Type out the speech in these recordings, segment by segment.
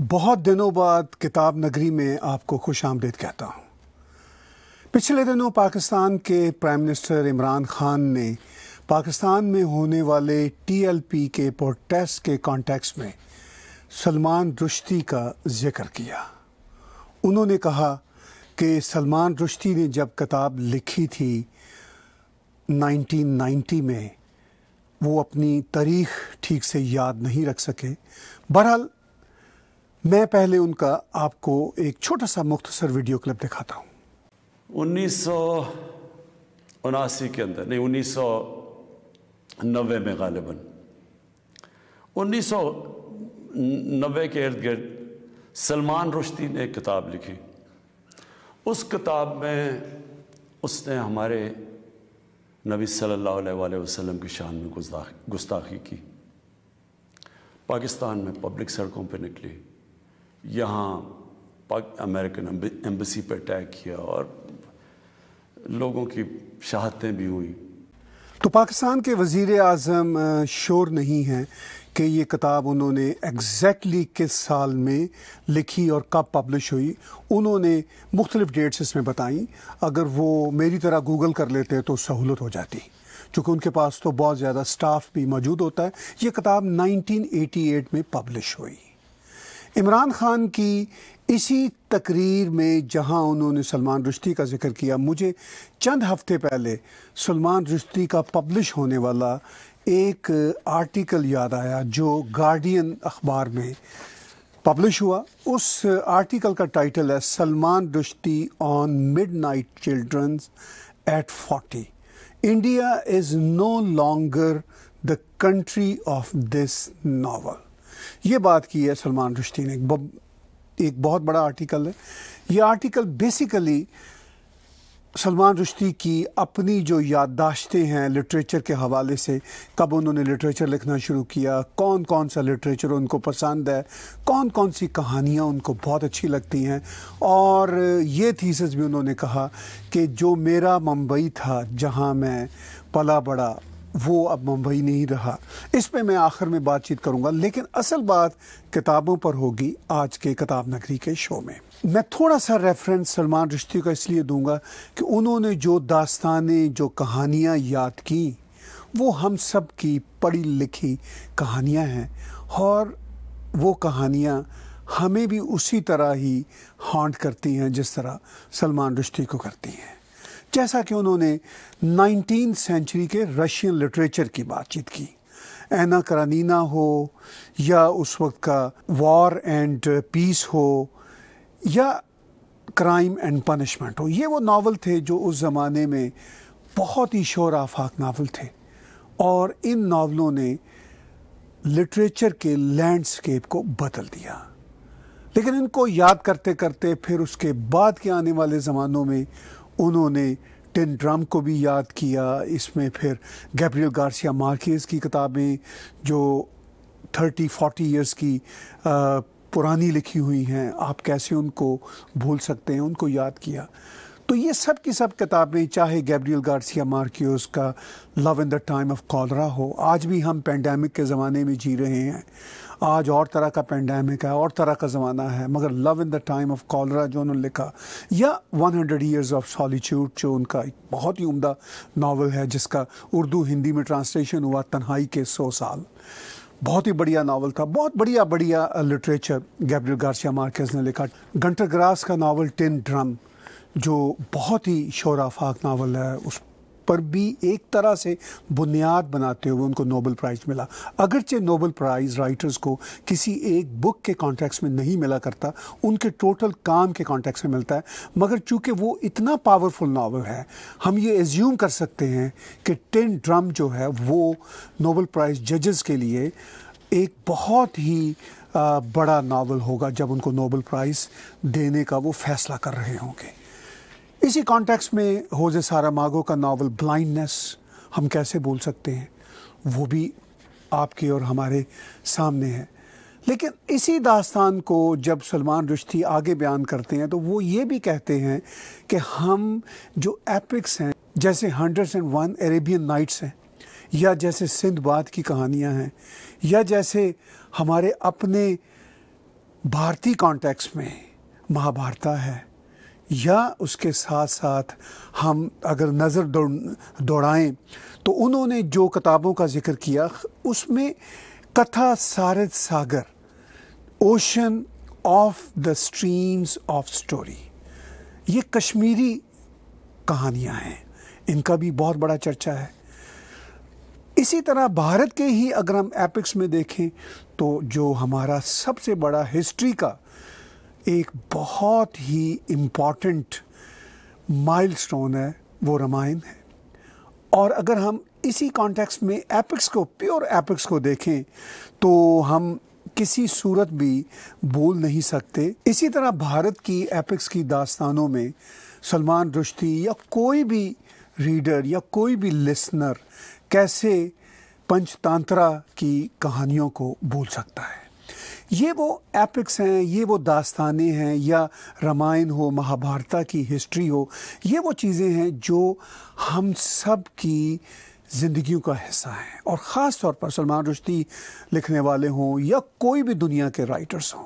बहुत दिनों बाद किताब नगरी में आपको खुश आमदेद कहता हूँ पिछले दिनों पाकिस्तान के प्राइम मिनिस्टर इमरान खान ने पाकिस्तान में होने वाले टीएलपी के प्रोटेस्ट के कॉन्टेक्स में सलमान रुश्ती का जिक्र किया उन्होंने कहा कि सलमान रुश्ती ने जब किताब लिखी थी 1990 में वो अपनी तारीख ठीक से याद नहीं रख सके बहरहाल मैं पहले उनका आपको एक छोटा सा मुख्तसर वीडियो क्लिप दिखाता हूँ उन्नीस सौ उनासी के अंदर नहीं उन्नीस सौ नबे में गालिबन उन्नीस सौ नब्बे के इर्द गिर्द सलमान रुश्ती ने एक किताब लिखी उस किताब में उसने हमारे नबी सल्लल्लाहु अलैहि वसल्लम की शान में गुस्ताखी की पाकिस्तान में पब्लिक सड़कों पर निकली यहाँ अमेरिकन एम्बेसी पर अटैक किया और लोगों की शहादतें भी हुई तो पाकिस्तान के वज़ी अजम शोर नहीं हैं कि ये किताब उन्होंने एग्जैक्टली किस साल में लिखी और कब पब्लिश हुई उन्होंने मुख्तलिफ डेट्स इसमें बताई अगर वो मेरी तरह गूगल कर लेते तो सहूलत हो जाती चूँकि उनके पास तो बहुत ज़्यादा स्टाफ भी मौजूद होता है ये किताब 1988 में पब्लिश हुई इमरान खान की इसी तकरीर में जहां उन्होंने सलमान रुश्ती का जिक्र किया मुझे चंद हफ्ते पहले सलमान रुश्ती का पब्लिश होने वाला एक आर्टिकल याद आया जो गार्डियन अखबार में पब्लिश हुआ उस आर्टिकल का टाइटल है Salman Rushdie on midnight children's at forty India is no longer the country of this novel ये बात की है सलमान रुश्ती ने एक बहुत बड़ा आर्टिकल है ये आर्टिकल बेसिकली सलमान रुश्ती की अपनी जो याददाश्तें हैं लिटरेचर के हवाले से कब उन्होंने लिटरेचर लिखना शुरू किया कौन कौन सा लिटरेचर उनको पसंद है कौन कौन सी कहानियाँ उनको बहुत अच्छी लगती हैं और ये थीसिस भी उन्होंने कहा कि जो मेरा मुंबई था जहाँ मैं पला बड़ा वो अब मुंबई नहीं रहा इस पे मैं आखिर में बातचीत करूंगा लेकिन असल बात किताबों पर होगी आज के किताब नगरी के शो में मैं थोड़ा सा रेफरेंस सलमान रिश्ती का इसलिए दूंगा कि उन्होंने जो दास्तानें जो कहानियाँ याद की वो हम सब की पढ़ी लिखी कहानियाँ हैं और वो कहानियाँ हमें भी उसी तरह ही हॉन्ट करती हैं जिस तरह सलमान रिश्ती को करती हैं जैसा कि उन्होंने नाइनटीन सेंचुरी के रशियन लिटरेचर की बातचीत की एना करानीना हो या उस वक्त का वॉर एंड पीस हो या क्राइम एंड पनिशमेंट हो ये वो नावल थे जो उस ज़माने में बहुत ही शोर आफाक नावल थे और इन नावलों ने लिटरेचर के लैंडस्केप को बदल दिया लेकिन इनको याद करते करते फिर उसके बाद के आने वाले ज़मानों में उन्होंने टिन ड्रम को भी याद किया इसमें फिर गैब्रियल गार्सिया मार्केज की किताबें जो थर्टी फोर्टी ईयर्स की आ, पुरानी लिखी हुई हैं आप कैसे उनको भूल सकते हैं उनको याद किया तो ये सब की सब किताबें चाहे गैब्रियल गार्सिया मार्कियोस का love in the time of cholera हो आज भी हम पेंडेमिक के ज़माने में जी रहे हैं आज और तरह का पेंडेमिक है और तरह का ज़माना है मगर love in the time of cholera जो उन्होंने लिखा या 100 हंड्रेड ईयर्स ऑफ सॉलीट्यूड जो उनका एक बहुत ही उम्दा नावल है जिसका उर्दू हिंदी में ट्रांसलेशन हुआ तन्हाई के सौ साल बहुत ही बढ़िया नावल था बहुत बढ़िया बढ़िया लिटरेचर गैब्रियल गार्सिया मार्केज ने लिखा गंटर ग्रास का नावल टिन ड्रम जो बहुत ही शोराफाक नावल है उस पर भी एक तरह से बुनियाद बनाते हुए उनको नोबल प्राइज़ मिला अगरचे नोबल प्राइज़ राइटर्स को किसी एक बुक के कॉन्टेक्स्ट में नहीं मिला करता उनके टोटल काम के कॉन्टेक्स्ट में मिलता है मगर चूंकि वो इतना पावरफुल नावल है हम ये एज्यूम कर सकते हैं कि टेन ड्रम जो है वो नोबल प्राइज़ जजेस के लिए एक बहुत ही बड़ा नावल होगा जब उनको नोबल प्राइज़ देने का वो फैसला कर रहे होंगे इसी कॉन्टेक्स्ट में होजे सारा मागो का नावल ब्लाइंडनेस हम कैसे बोल सकते हैं वो भी आपके और हमारे सामने है लेकिन इसी दास्तान को जब सलमान रुश्ती आगे बयान करते हैं तो वो ये भी कहते हैं कि हम जो एपिक्स हैं जैसे hundred and one Arabian nights हैं या जैसे सिंधबाद की कहानियां हैं या जैसे हमारे अपने भारतीय कॉन्टेक्स्ट में महाभारता है या उसके साथ साथ हम अगर नज़र दौड़ दौड़ाएँ तो उन्होंने जो किताबों का जिक्र किया उसमें Katha Sarit Sagar ocean of the streams of story ये कश्मीरी कहानियाँ हैं इनका भी बहुत बड़ा चर्चा है इसी तरह भारत के ही अगर हम एपिक्स में देखें तो जो हमारा सबसे बड़ा हिस्ट्री का एक बहुत ही इम्पॉर्टेंट माइलस्टोन है वो रामायण है और अगर हम इसी कॉन्टेक्स्ट में एपिक्स को प्योर एपिक्स को देखें तो हम किसी सूरत भी बोल नहीं सकते इसी तरह भारत की एपिक्स की दास्तानों में सलमान रुश्ती या कोई भी रीडर या कोई भी लिसनर कैसे पंचतांत्रा की कहानियों को बोल सकता है ये वो एपिक्स हैं ये वो दास्तानें हैं या रामायण हो महाभारता की हिस्ट्री हो ये वो चीज़ें हैं जो हम सब की ज़िंदगियों का हिस्सा हैं और ख़ास तौर पर सलमान रुश्ती लिखने वाले हों या कोई भी दुनिया के राइटर्स हों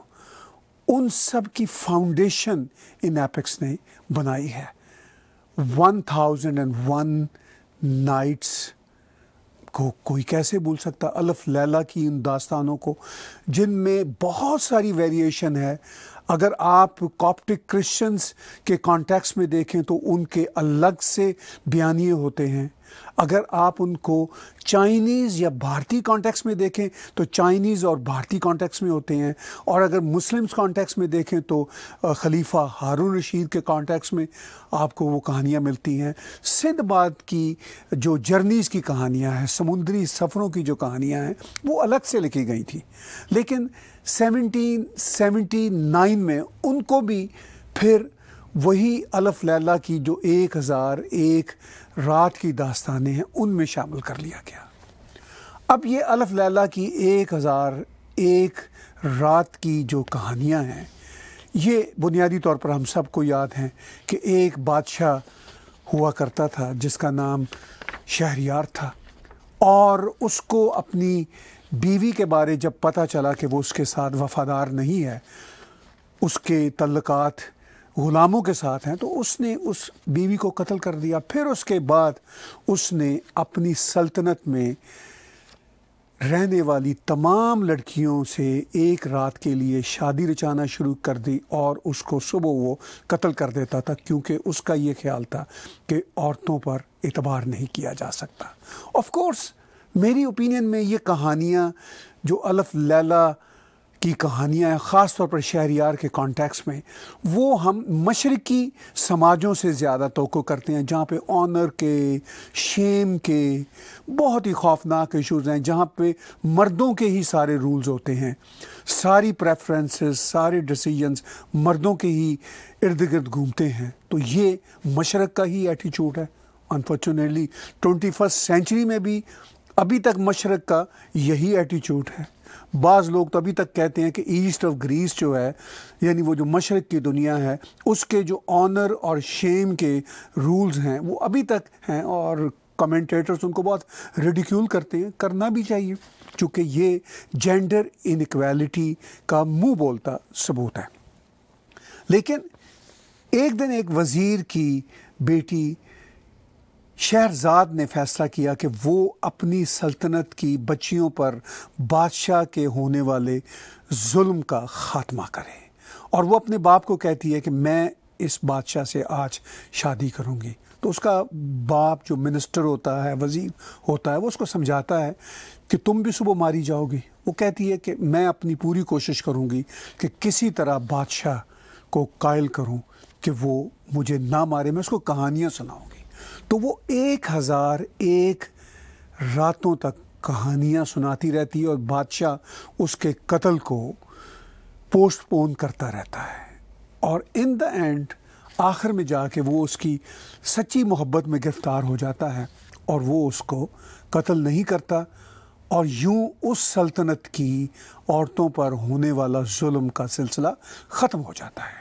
उन सब की फाउंडेशन इन एपिक्स ने बनाई है one thousand and one nights को कोई कैसे भूल सकता अल्फ लैला की इन दास्तानों को जिनमें बहुत सारी वेरिएशन है अगर आप कॉप्टिक क्रिश्चियंस के कॉन्टेक्स्ट में देखें तो उनके अलग से बयानिए होते हैं अगर आप उनको चाइनीज़ या भारतीय कॉन्टेक्स्ट में देखें तो चाइनीज़ और भारतीय कॉन्टेक्स्ट में होते हैं और अगर मुस्लिम्स कॉन्टेक्स्ट में देखें तो खलीफा हारून रशीद के कॉन्टेक्स्ट में आपको वो कहानियाँ मिलती हैं सिंध बाद की जो जर्नीज़ की कहानियाँ हैं समुद्री सफ़रों की जो कहानियाँ हैं वो अलग से लिखी गई थी लेकिन सेवनटीन सेवेंटी नाइन में उनको भी फिर वही अलफ लैला की जो एक हज़ार एक रात की दास्तानें हैं उनमें शामिल कर लिया गया अब ये अलफ लैला की एक हज़ार एक रात की जो कहानियाँ हैं ये बुनियादी तौर पर हम सबको याद हैं कि एक बादशाह हुआ करता था जिसका नाम शहरियार था और उसको अपनी बीवी के बारे जब पता चला कि वो उसके साथ वफ़ादार नहीं है उसके तल्लक़ात ग़ुलामों के साथ हैं तो उसने उस बीवी को कत्ल कर दिया फिर उसके बाद उसने अपनी सल्तनत में रहने वाली तमाम लड़कियों से एक रात के लिए शादी रचाना शुरू कर दी और उसको सुबह वो कत्ल कर देता था क्योंकि उसका ये ख्याल था कि औरतों पर एतबार नहीं किया जा सकता ऑफ कोर्स मेरी ओपिनियन में ये कहानियाँ जो अलफ लैला की कहानियाँ ख़ास तौर पर शहरियार के कॉन्टेक्स्ट में वो हम मशरकी समाजों से ज़्यादा तो करते हैं जहाँ पे ऑनर के शेम के बहुत ही खौफनाक इशूज़ हैं जहाँ पे मर्दों के ही सारे रूल्स होते हैं सारी प्रेफरेंसेस सारे डिसीजंस मर्दों के ही इर्द गिर्द घूमते हैं तो ये मशरक़ का ही एटीट्यूड है अनफॉर्चुनेटली ट्वेंटी फर्स्ट सेंचुरी में भी अभी तक मशरक़ का यही एटीट्यूड है बाज़ लोग तो अभी तक कहते हैं कि ईस्ट ऑफ ग्रीस जो है यानी वो जो मशरक़ की दुनिया है उसके जो ऑनर और शेम के रूल्स हैं वो अभी तक हैं और कमेंटेटर्स उनको बहुत रेडिक्यूल करते हैं करना भी चाहिए क्योंकि ये जेंडर इनक्वालिटी का मुँह बोलता सबूत है लेकिन एक दिन एक वज़ीर की बेटी शहरजाद ने फैसला किया कि वो अपनी सल्तनत की बच्चियों पर बादशाह के होने वाले जुल्म का खात्मा करे और वो अपने बाप को कहती है कि मैं इस बादशाह से आज शादी करूँगी तो उसका बाप जो मिनिस्टर होता है वजीर होता है वो उसको समझाता है कि तुम भी सुबह मारी जाओगी वो कहती है कि मैं अपनी पूरी कोशिश करूँगी कि किसी तरह बादशाह को कायल करूँ कि वो मुझे ना मारे मैं उसको कहानियाँ सुनाऊँ तो वो एक हज़ार एक रातों तक कहानियाँ सुनाती रहती है और बादशाह उसके कत्ल को पोस्टपोन करता रहता है और इन द एंड आखिर में जाके वो उसकी सच्ची मोहब्बत में गिरफ़्तार हो जाता है और वो उसको कत्ल नहीं करता और यूं उस सल्तनत की औरतों पर होने वाला जुल्म का सिलसिला ख़त्म हो जाता है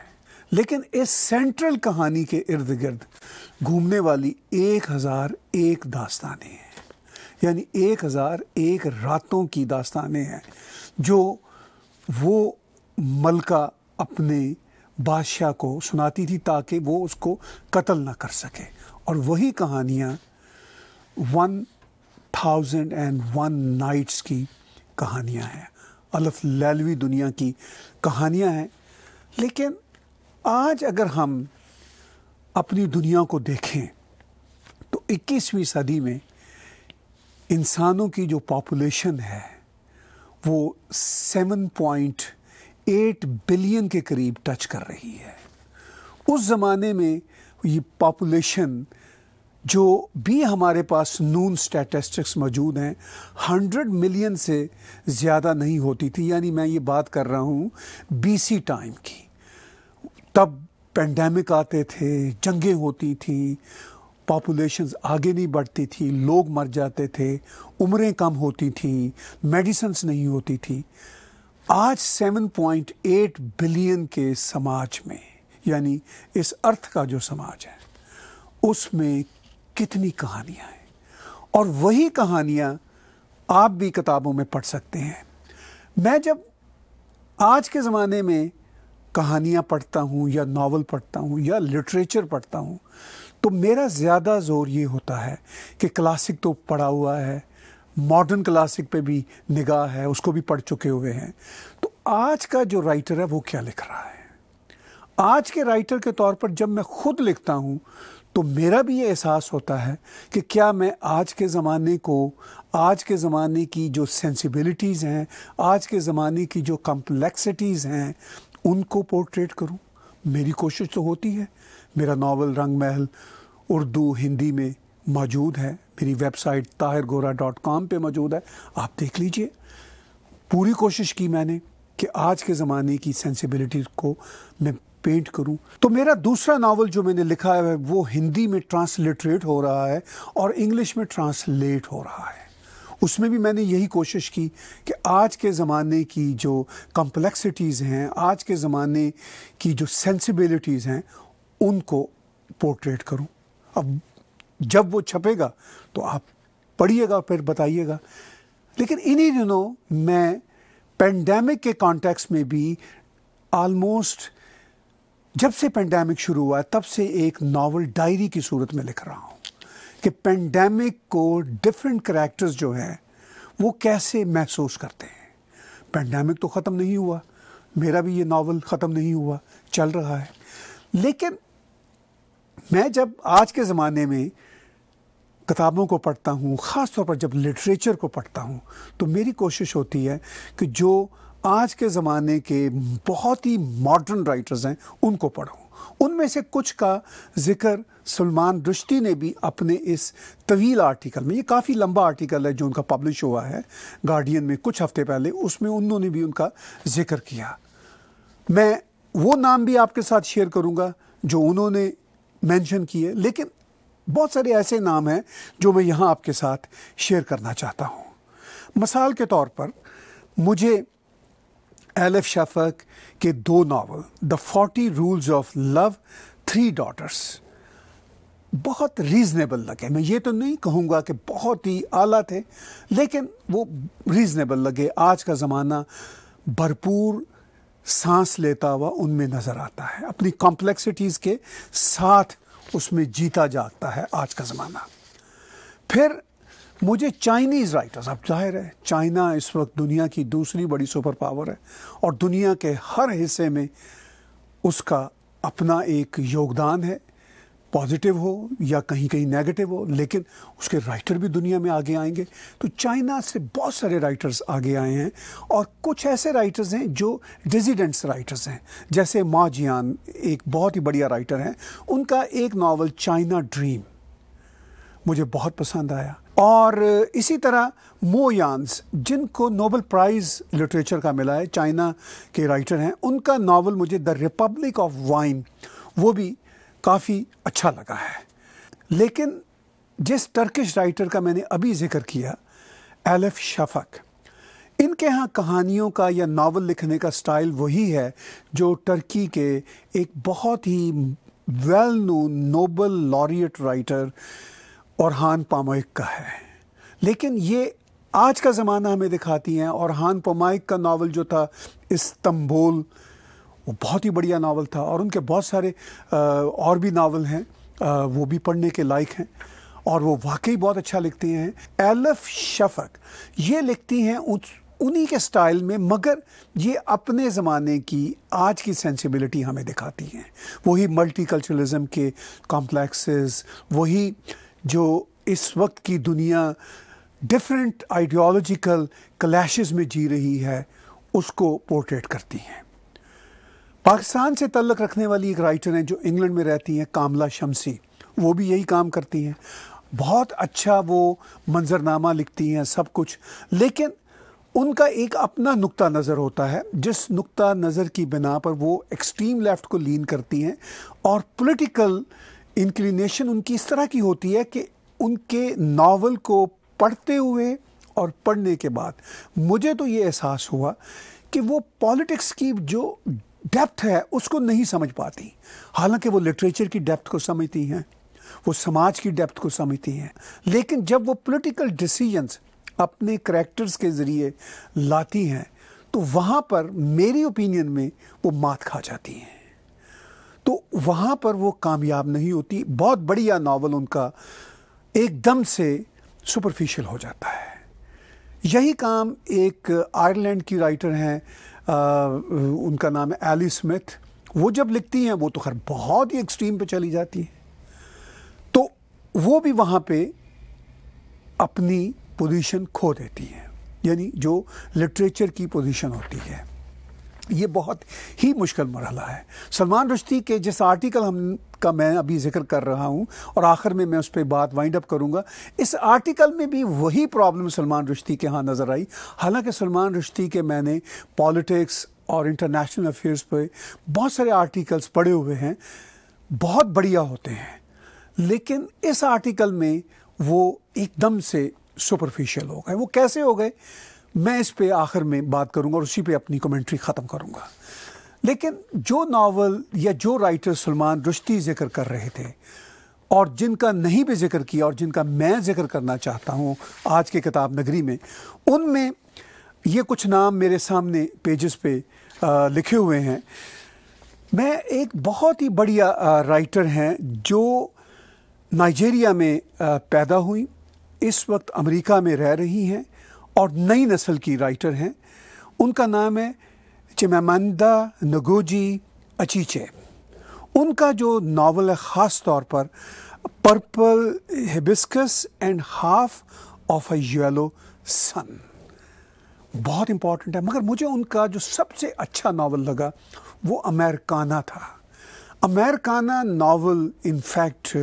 लेकिन इस सेंट्रल कहानी के इर्द गिर्द घूमने वाली एक हज़ार एक दास्तानें हैं यानी एक हज़ार एक रातों की दास्तानें हैं जो वो मलका अपने बादशाह को सुनाती थी ताकि वो उसको कत्ल ना कर सके और वही कहानियाँ one thousand and one nights की कहानियाँ हैं अलफ लैलवी दुनिया की कहानियाँ हैं लेकिन आज अगर हम अपनी दुनिया को देखें तो 21वीं सदी में इंसानों की जो पॉपुलेशन है वो 7.8 बिलियन के करीब टच कर रही है उस ज़माने में ये पॉपुलेशन जो भी हमारे पास नून स्टैटिस्टिक्स मौजूद हैं हंड्रेड मिलियन से ज़्यादा नहीं होती थी यानी मैं ये बात कर रहा हूँ बीसी टाइम की तब पेंडेमिक आते थे जंगें होती थी पॉपुलेशन आगे नहीं बढ़ती थी लोग मर जाते थे उम्रें कम होती थी मेडिसन्स नहीं होती थी आज 7.8 बिलियन के समाज में यानी इस अर्थ का जो समाज है उसमें कितनी कहानियाँ हैं और वही कहानियाँ आप भी किताबों में पढ़ सकते हैं मैं जब आज के ज़माने में कहानियाँ पढ़ता हूँ या नावल पढ़ता हूँ या लिटरेचर पढ़ता हूँ तो मेरा ज़्यादा ज़ोर ये होता है कि क्लासिक तो पढ़ा हुआ है मॉडर्न क्लासिक पे भी निगाह है उसको भी पढ़ चुके हुए हैं तो आज का जो राइटर है वो क्या लिख रहा है आज के राइटर के तौर पर जब मैं खुद लिखता हूँ तो मेरा भी ये एहसास होता है कि क्या मैं आज के ज़माने को आज के ज़माने की जो सेंसिबिलिटीज़ हैं आज के ज़माने की जो कम्प्लेक्सिटीज़ हैं उनको पोर्ट्रेट करूं मेरी कोशिश तो होती है मेरा नावल रंग महल उर्दू हिंदी में मौजूद है मेरी वेबसाइट ताहिर गोरा डॉट कॉम पर मौजूद है आप देख लीजिए पूरी कोशिश की मैंने कि आज के ज़माने की सेंसिबिलिटी को मैं पेंट करूं तो मेरा दूसरा नावल जो मैंने लिखा है वो हिंदी में ट्रांसलिटरेट हो रहा है और इंग्लिश में ट्रांसलेट हो रहा है उसमें भी मैंने यही कोशिश की कि आज के ज़माने की जो कम्प्लेक्सिटीज़ हैं आज के ज़माने की जो सेंसिबिलिटीज़ हैं उनको पोर्ट्रेट करूं अब जब वो छपेगा तो आप पढ़िएगा फिर बताइएगा लेकिन इन्हीं दिनों मैं पेंडेमिक के कॉन्टेक्स में भी आलमोस्ट जब से पेंडेमिक शुरू हुआ तब से एक नावल डायरी की सूरत में लिख रहा हूँ कि पेंडेमिक को डिफरेंट करेक्टर्स जो हैं वो कैसे महसूस करते हैं पेंडेमिक तो ख़त्म नहीं हुआ मेरा भी ये नावल ख़त्म नहीं हुआ चल रहा है लेकिन मैं जब आज के ज़माने में किताबों को पढ़ता हूँ ख़ास तौर पर जब लिटरेचर को पढ़ता हूँ तो मेरी कोशिश होती है कि जो आज के ज़माने के बहुत ही मॉडर्न राइटर्स हैं उनको पढ़ूँ उनमें से कुछ का जिक्र सलमान रुश्ती ने भी अपने इस तवील आर्टिकल में ये काफ़ी लंबा आर्टिकल है जो उनका पब्लिश हुआ है गार्डियन में कुछ हफ्ते पहले उसमें उन्होंने भी उनका जिक्र किया मैं वो नाम भी आपके साथ शेयर करूँगा जो उन्होंने मेंशन किए लेकिन बहुत सारे ऐसे नाम हैं जो मैं यहाँ आपके साथ शेयर करना चाहता हूँ मिसाल के तौर पर मुझे एलिफ शफक के दो novel the forty rules of love three daughters बहुत रीज़नेबल लगे मैं ये तो नहीं कहूँगा कि बहुत ही आला थे लेकिन वो रीज़नेबल लगे आज का ज़माना भरपूर सांस लेता हुआ उनमें नज़र आता है अपनी कॉम्प्लेक्सिटीज़ के साथ उसमें जीता जाता है आज का ज़माना फिर मुझे चाइनीज़ राइटर्स अब जाहिर है चाइना इस वक्त दुनिया की दूसरी बड़ी सुपर पावर है और दुनिया के हर हिस्से में उसका अपना एक योगदान है पॉजिटिव हो या कहीं कहीं नेगेटिव हो लेकिन उसके राइटर भी दुनिया में आगे आएंगे तो चाइना से बहुत सारे राइटर्स आगे आए हैं और कुछ ऐसे राइटर्स हैं जो डिजिडेंट्स राइटर्स हैं जैसे मा जियान एक बहुत ही बढ़िया राइटर हैं उनका एक नावल चाइना ड्रीम मुझे बहुत पसंद आया और इसी तरह मोयांस जिनको नोबल प्राइज़ लिटरेचर का मिला है चाइना के राइटर हैं उनका नावल मुझे द रिपब्लिक ऑफ वाइन वो भी काफ़ी अच्छा लगा है लेकिन जिस टर्किश राइटर का मैंने अभी जिक्र किया एलफ शफक इनके यहाँ कहानियों का या नावल लिखने का स्टाइल वही है जो टर्की के एक बहुत ही well known Nobel laureate writer Orhan पामोइक का है लेकिन ये आज का ज़माना हमें दिखाती हैं और हान पामाइक का नावल जो था इस्तंबोल वो बहुत ही बढ़िया नावल था और उनके बहुत सारे और भी नावल हैं वो भी पढ़ने के लायक हैं और वो वाकई बहुत अच्छा लिखती हैं एलफ शफक ये लिखती हैं उन्हीं के स्टाइल में मगर ये अपने ज़माने की आज की सेंसिबिलिटी हमें दिखाती हैं वही मल्टी कल्चरलिज़म के कॉम्प्लेक्सेस वही जो इस वक्त की दुनिया डिफरेंट आइडियोलॉजिकल क्लैश में जी रही है उसको पोर्ट्रेट करती हैं पाकिस्तान से तल्लक रखने वाली एक राइटर हैं जो इंग्लैंड में रहती हैं कामला शमसी वो भी यही काम करती हैं बहुत अच्छा वो मंजरनामा लिखती हैं सब कुछ लेकिन उनका एक अपना नुक्ता नज़र होता है जिस नुक्ता नज़र की बिना पर वो एक्सट्रीम लेफ़्ट को लीन करती हैं और पॉलिटिकल इंक्लिनेशन उनकी इस तरह की होती है कि उनके नावल को पढ़ते हुए और पढ़ने के बाद मुझे तो ये एहसास हुआ कि वो पॉलिटिक्स की जो डेप्थ है उसको नहीं समझ पाती हालांकि वो लिटरेचर की डेप्थ को समझती हैं वो समाज की डेप्थ को समझती हैं लेकिन जब वो पॉलिटिकल डिसीजंस अपने करैक्टर्स के ज़रिए लाती हैं तो वहाँ पर मेरी ओपिनियन में वो मात खा जाती हैं तो वहाँ पर वो कामयाब नहीं होती बहुत बढ़िया नावल उनका एकदम से सुपरफिशियल हो जाता है यही काम एक आयरलैंड की राइटर हैं उनका नाम है एली स्मिथ वो जब लिखती हैं वो तो खैर बहुत ही एक्सट्रीम पे चली जाती हैं तो वो भी वहाँ पे अपनी पोजीशन खो देती हैं यानी जो लिटरेचर की पोजीशन होती है ये बहुत ही मुश्किल मरहला है सलमान रुश्ती के जिस आर्टिकल हम का मैं अभी जिक्र कर रहा हूँ और आखिर में मैं उस पर बात वाइंड अप करूँगा इस आर्टिकल में भी वही प्रॉब्लम सलमान रुश्ती के यहाँ नज़र आई हालांकि सलमान रुश्ती के मैंने पॉलिटिक्स और इंटरनेशनल अफेयर्स पर बहुत सारे आर्टिकल्स पढ़े हुए हैं बहुत बढ़िया होते हैं लेकिन इस आर्टिकल में वो एकदम से सुपरफिशियल हो गए वो कैसे हो गए मैं इस पे आखिर में बात करूंगा और उसी पे अपनी कमेंट्री ख़त्म करूंगा लेकिन जो नावल या जो राइटर सलमान रुश्ती जिक्र कर रहे थे और जिनका नहीं भी जिक्र किया और जिनका मैं जिक्र करना चाहता हूँ आज के किताब नगरी में उनमें ये कुछ नाम मेरे सामने पेजेस पे लिखे हुए हैं मैं एक बहुत ही बढ़िया राइटर हैं जो नाइजेरिया में पैदा हुई इस वक्त अमेरिका में रह रही हैं और नई नस्ल की राइटर हैं उनका नाम है चिमामंदा नगोजी अचीचे उनका जो नावल है ख़ास तौर पर purple hibiscus and half of a yellow sun बहुत इम्पॉर्टेंट है मगर मुझे उनका जो सबसे अच्छा नावल लगा वो अमेरिकाना था अमेरिकाना नावल इनफैक्ट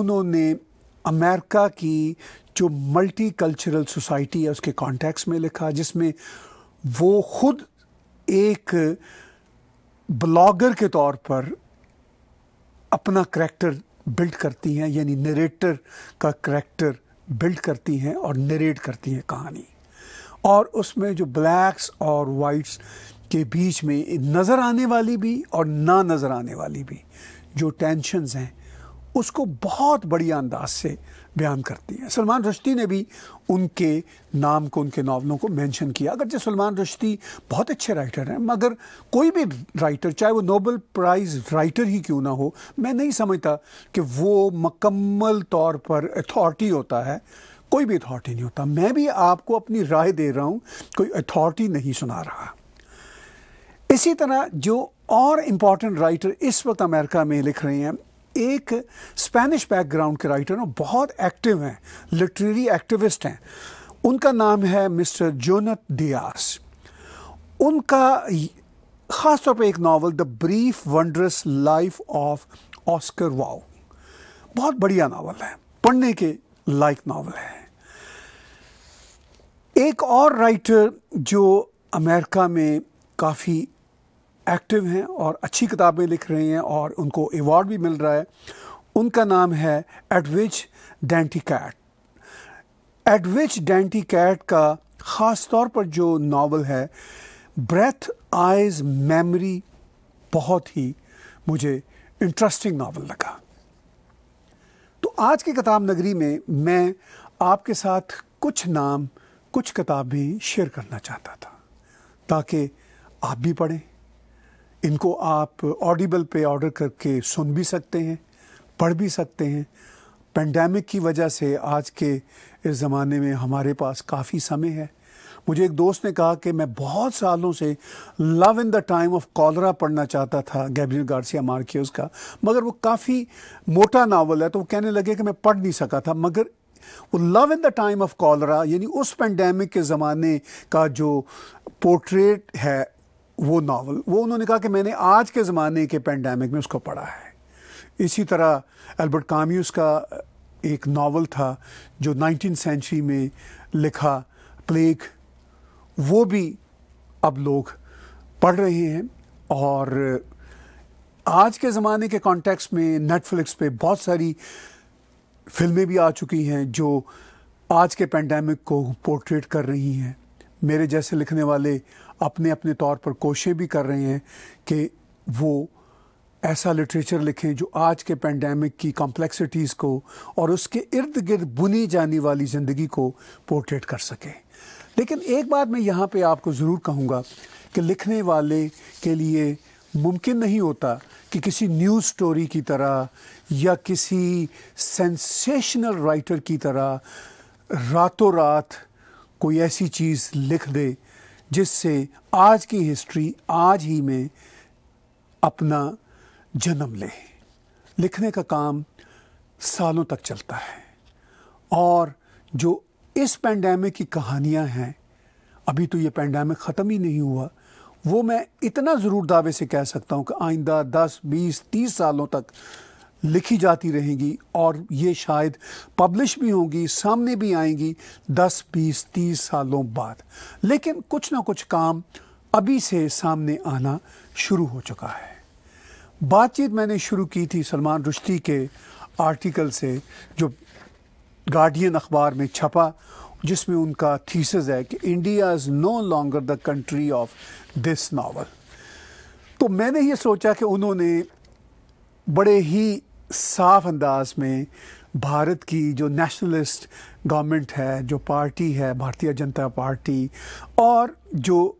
उन्होंने अमेरिका की जो मल्टी कल्चरल सोसाइटी है उसके कॉन्टेक्स में लिखा जिसमें वो खुद एक ब्लॉगर के तौर पर अपना करैक्टर बिल्ड करती हैं यानी नरेटर का करैक्टर बिल्ड करती हैं और नरेट करती हैं कहानी और उसमें जो ब्लैक्स और वाइट्स के बीच में नज़र आने वाली भी और ना नज़र आने वाली भी जो टेंशनस हैं उसको बहुत बढ़िया अंदाज से बयान करती हैं सलमान रश्दी ने भी उनके नाम को उनके नावलों को मेंशन किया अगरचे सलमान रश्दी बहुत अच्छे राइटर हैं मगर कोई भी राइटर चाहे वो नोबल प्राइज़ राइटर ही क्यों ना हो मैं नहीं समझता कि वो मकम्मल तौर पर अथॉरिटी होता है कोई भी अथॉरिटी नहीं होता मैं भी आपको अपनी राय दे रहा हूँ कोई अथॉरिटी नहीं सुना रहा इसी तरह जो और इम्पॉर्टेंट राइटर इस वक्त अमेरिका में लिख रहे हैं एक स्पेनिश बैकग्राउंड के राइटर हैं बहुत एक्टिव हैं लिटरेरी एक्टिविस्ट हैं उनका नाम है मिस्टर जोनत डियास उनका ख़ास तौर पे एक novel the brief wondrous life of Oscar Wao बहुत बढ़िया नावल है पढ़ने के लाइक नावल है एक और राइटर जो अमेरिका में काफ़ी एक्टिव हैं और अच्छी किताबें लिख रही हैं और उनको अवार्ड भी मिल रहा है उनका नाम है Edwidge Danticat Edwidge Danticat का ख़ास तौर पर जो नावल है ब्रेथ आइज मेमोरी बहुत ही मुझे इंटरेस्टिंग नावल लगा तो आज की किताब नगरी में मैं आपके साथ कुछ नाम कुछ किताबें शेयर करना चाहता था ताकि आप भी पढ़ें इनको आप ऑडिबल पे ऑर्डर करके सुन भी सकते हैं पढ़ भी सकते हैं पेंडेमिक की वजह से आज के इस ज़माने में हमारे पास काफ़ी समय है मुझे एक दोस्त ने कहा कि मैं बहुत सालों से love in the time of cholera पढ़ना चाहता था गैब्रियल गार्सिया मार्केस का मगर वो काफ़ी मोटा नावल है तो वो कहने लगे कि मैं पढ़ नहीं सका था मगर वो love in the time of cholera यानी उस पेंडेमिक के ज़माने का जो पोर्ट्रेट है वो नावल वो उन्होंने कहा कि मैंने आज के ज़माने के पेंडेमिक में उसको पढ़ा है इसी तरह एल्बर्ट काम्यूस का एक नावल था जो नाइनटीन सेंचुरी में लिखा प्लेग वो भी अब लोग पढ़ रहे हैं और आज के ज़माने के कॉन्टेक्स्ट में नेटफ्लिक्स पे बहुत सारी फिल्में भी आ चुकी हैं जो आज के पेंडेमिक को पोर्ट्रेट कर रही हैं मेरे जैसे लिखने वाले अपने अपने तौर पर कोशिशें भी कर रहे हैं कि वो ऐसा लिटरेचर लिखें जो आज के पेंडेमिक की कॉम्प्लेक्सिटीज़ को और उसके इर्द गिर्द बुनी जाने वाली ज़िंदगी को पोर्ट्रेट कर सकें लेकिन एक बात मैं यहाँ पे आपको ज़रूर कहूँगा कि लिखने वाले के लिए मुमकिन नहीं होता कि किसी न्यूज़ स्टोरी की तरह या किसी सेंसेशनल राइटर की तरह रातों रात कोई ऐसी चीज़ लिख दे जिससे आज की हिस्ट्री आज ही में अपना जन्म ले लिखने का काम सालों तक चलता है और जो इस पैंडमिक की कहानियां हैं अभी तो ये पेंडेमिक ख़त्म ही नहीं हुआ वो मैं इतना ज़रूर दावे से कह सकता हूँ कि आइंदा 10, 20, 30 सालों तक लिखी जाती रहेंगी और ये शायद पब्लिश भी होंगी सामने भी आएंगी 10, 20, 30 सालों बाद लेकिन कुछ ना कुछ काम अभी से सामने आना शुरू हो चुका है बातचीत मैंने शुरू की थी सलमान रुश्ती के आर्टिकल से जो गार्डियन अखबार में छपा जिसमें उनका थीसिस है कि India is no longer the country of this novel तो मैंने ये सोचा कि उन्होंने बड़े ही साफ अंदाज में भारत की जो नेशनलिस्ट गवर्नमेंट है जो पार्टी है भारतीय जनता पार्टी और जो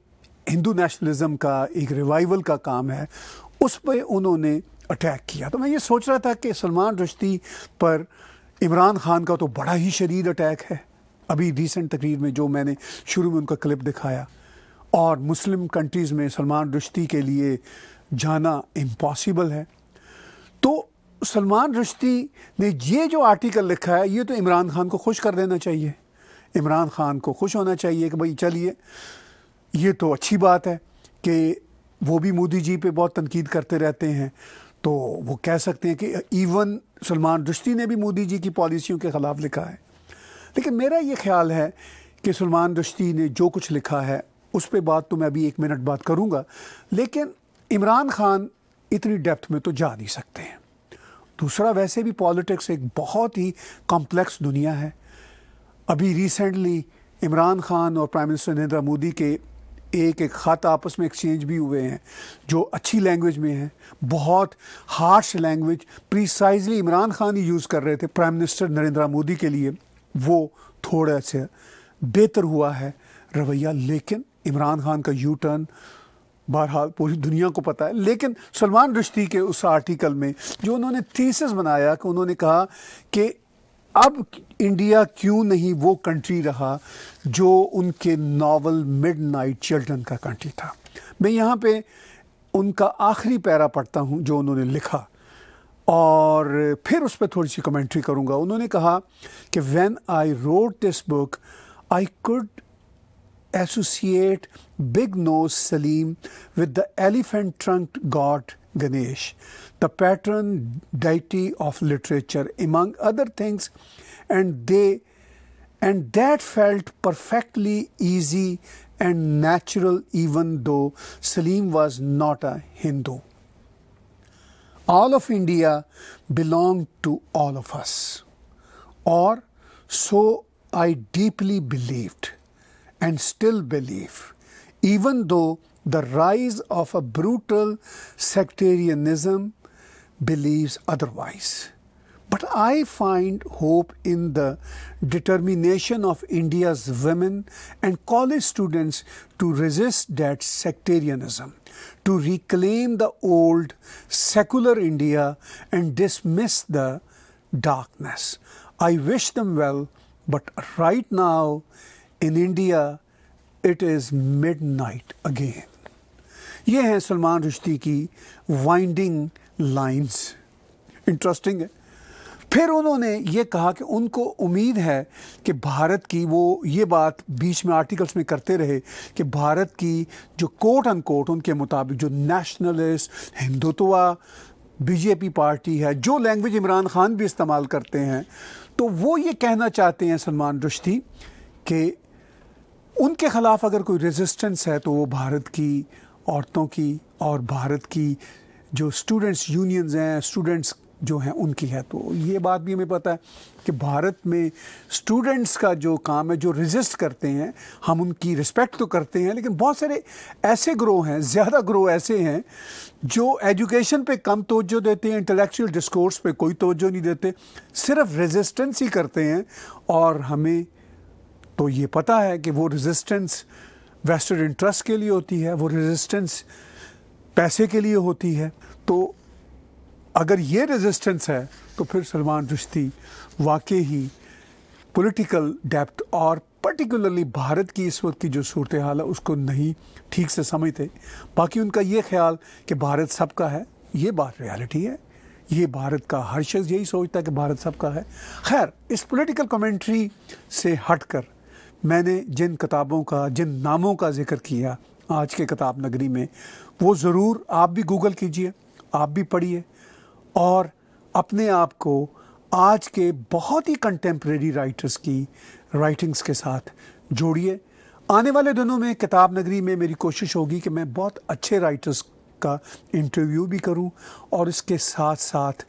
हिंदू नेशनलिज्म का एक रिवाइवल का काम है उस पर उन्होंने अटैक किया तो मैं ये सोच रहा था कि सलमान रुश्ती पर इमरान खान का तो बड़ा ही शदीद अटैक है अभी रिसेंट तकरीर में जो मैंने शुरू में उनका क्लिप दिखाया और मुस्लिम कंट्रीज़ में सलमान रुश्ती के लिए जाना इम्पॉसिबल है तो सलमान रश्ती ने ये जो आर्टिकल लिखा है ये तो इमरान खान को खुश कर देना चाहिए इमरान खान को खुश होना चाहिए कि भाई चलिए ये तो अच्छी बात है कि वो भी मोदी जी पे बहुत तनकीद करते रहते हैं तो वो कह सकते हैं कि इवन सलमान रश्ती ने भी मोदी जी की पॉलिसियों के ख़िलाफ़ लिखा है लेकिन मेरा ये ख्याल है कि सलमान रश्ती ने जो कुछ लिखा है उस पर बात तो मैं अभी एक मिनट बात करूँगा लेकिन इमरान खान इतनी डेप्थ में तो जा नहीं सकते हैं दूसरा वैसे भी पॉलिटिक्स एक बहुत ही कॉम्प्लेक्स दुनिया है अभी रिसेंटली इमरान खान और प्राइम मिनिस्टर नरेंद्र मोदी के एक एक ख़त आपस में एक्सचेंज भी हुए हैं जो अच्छी लैंग्वेज में हैं बहुत harsh language precisely Imran Khan ही यूज़ कर रहे थे प्राइम मिनिस्टर नरेंद्र मोदी के लिए वो थोड़ा सा बेहतर हुआ है रवैया लेकिन इमरान खान का यू टर्न बहरहाल पूरी दुनिया को पता है लेकिन सलमान रिश्ती के उस आर्टिकल में जो उन्होंने थीसिस बनाया कि उन्होंने कहा कि अब इंडिया क्यों नहीं वो कंट्री रहा जो उनके नावल मिड नाइट चिल्ड्रन का कंट्री था मैं यहाँ पे उनका आखिरी पैरा पढ़ता हूँ जो उन्होंने लिखा और फिर उस पर थोड़ी सी कमेंट्री करूँगा उन्होंने कहा कि when I rode this book I could associate Big Nose Salim with the elephant trunked god Ganesh, the patron deity of literature, among other things, and they and that felt perfectly easy and natural even though Salim was not a Hindu. All of India belonged to all of us, or so I deeply believed and still believe, even though the rise of a brutal sectarianism believes otherwise. But I find hope in the determination of India's women and college students to resist that sectarianism, to reclaim the old secular India and dismiss the darkness. I wish them well, but right now, in India it is midnight again ये हैं सलमान रुश्ती की winding lines interesting है फिर उन्होंने ये कहा कि उनको उम्मीद है कि भारत की वो ये बात बीच में आर्टिकल्स में करते रहे कि भारत की जो कोट एंड कोट उनके मुताबिक जो नेशनलिस्ट हिंदुत्वा बीजेपी पार्टी है जो लैंग्वेज इमरान खान भी इस्तेमाल करते हैं तो वो ये कहना चाहते हैं सलमान रुश्ती कि उनके खिलाफ अगर कोई रेजिस्टेंस है तो वो भारत की औरतों की और भारत की जो स्टूडेंट्स यूनियंस हैं स्टूडेंट्स जो हैं उनकी है तो ये बात भी हमें पता है कि भारत में स्टूडेंट्स का जो काम है जो रेजिस्ट करते हैं हम उनकी रिस्पेक्ट तो करते हैं लेकिन बहुत सारे ऐसे ग्रोह हैं ज़्यादा ग्रोह ऐसे हैं जो एजुकेशन पे कम तोज्जो देते हैं इंटेलेक्चुअल डिस्कोर्स पे कोई तोज्जो नहीं देते सिर्फ रेजिस्टेंस ही करते हैं और हमें तो ये पता है कि वो रेजिस्टेंस वेस्टर्न इंटरेस्ट के लिए होती है वो रेजिस्टेंस पैसे के लिए होती है तो अगर ये रेजिस्टेंस है तो फिर सलमान रुश्ती वाकई ही पॉलिटिकल डेप्थ और पर्टिकुलरली भारत की इस वक्त की जो सूरत हाल है उसको नहीं ठीक से समझते बाकी उनका ये ख्याल कि भारत सबका है ये बात रियलिटी है ये भारत का हर शख्स यही सोचता है कि भारत सबका है खैर इस पॉलिटिकल कमेंट्री से हटकर मैंने जिन किताबों का जिन नामों का जिक्र किया आज के किताब नगरी में वो ज़रूर आप भी गूगल कीजिए आप भी पढ़िए और अपने आप को आज के बहुत ही कंटेम्प्रेरी राइटर्स की राइटिंग्स के साथ जोड़िए आने वाले दिनों में किताब नगरी में मेरी कोशिश होगी कि मैं बहुत अच्छे राइटर्स का इंटरव्यू भी करूं और इसके साथ साथ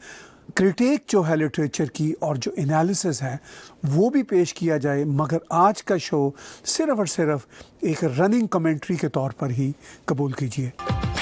क्रिटिक जो है लिटरेचर की और जो एनालिसिस है वो भी पेश किया जाए मगर आज का शो सिर्फ और सिर्फ एक रनिंग कमेंट्री के तौर पर ही कबूल कीजिए